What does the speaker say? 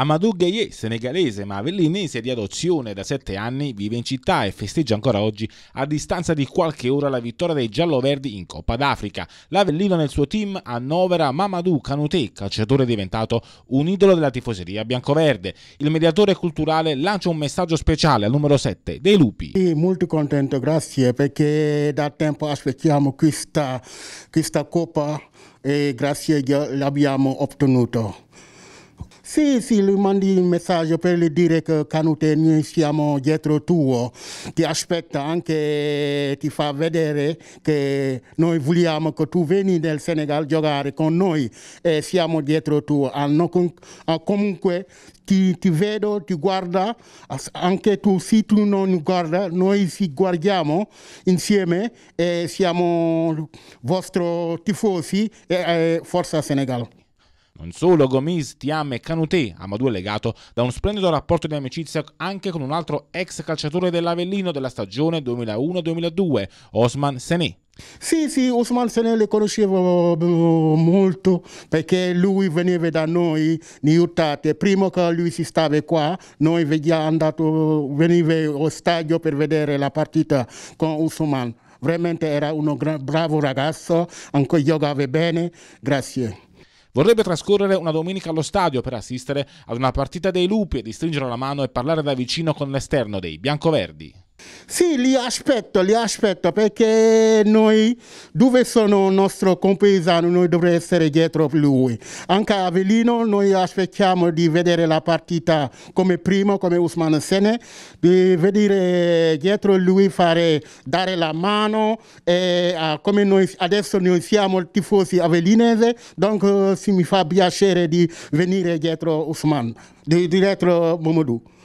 Amadou Gaye, senegalese ma avellinese di adozione da 7 anni, vive in città e festeggia ancora oggi a distanza di qualche ora la vittoria dei gialloverdi in Coppa d'Africa. L'Avellino nel suo team annovera Mamadou Canute, calciatore diventato un idolo della tifoseria biancoverde. Il mediatore culturale lancia un messaggio speciale al numero 7 dei Lupi. Sì, molto contento, grazie, perché da tempo aspettiamo questa, questa Coppa e grazie l'abbiamo ottenuto. Sì, sì, lui mandi un messaggio per le dire che Canute noi siamo dietro tuo, ti aspetta anche, ti fa vedere che noi vogliamo che tu veni nel Senegal a giocare con noi e siamo dietro tuo. Ah, ah, comunque ti, ti, vedo, ti guarda, anche tu, se tu non guarda, noi ci guardiamo insieme e siamo vostri tifosi e, e Forza Senegal. Non solo Gomis, Tiam e Canutè, Amadou è legato da un splendido rapporto di amicizia anche con un altro ex calciatore dell'Avellino della stagione 2001-2002, Osman Sené. Sì, sì, Osman Sené lo conoscevo eh, molto perché lui veniva da noi in Utah. Prima che lui si stava qua, noi andato, veniva allo stadio per vedere la partita con Osman. Veramente era un bravo ragazzo, anche giocava bene. Grazie. Vorrebbe trascorrere una domenica allo stadio per assistere ad una partita dei lupi e di stringere la mano e parlare da vicino con l'esterno dei biancoverdi. Sì, li aspetto, li aspetto perché noi, dove sono il nostro compaesano, noi dovremmo essere dietro lui. Anche a Avellino noi aspettiamo di vedere la partita come primo, come Usman Sene, di vedere dietro lui fare, dare la mano. E, uh, come noi, adesso noi siamo tifosi avellinese, quindi uh, si mi fa piacere di venire dietro Usman, di, dietro Momodou.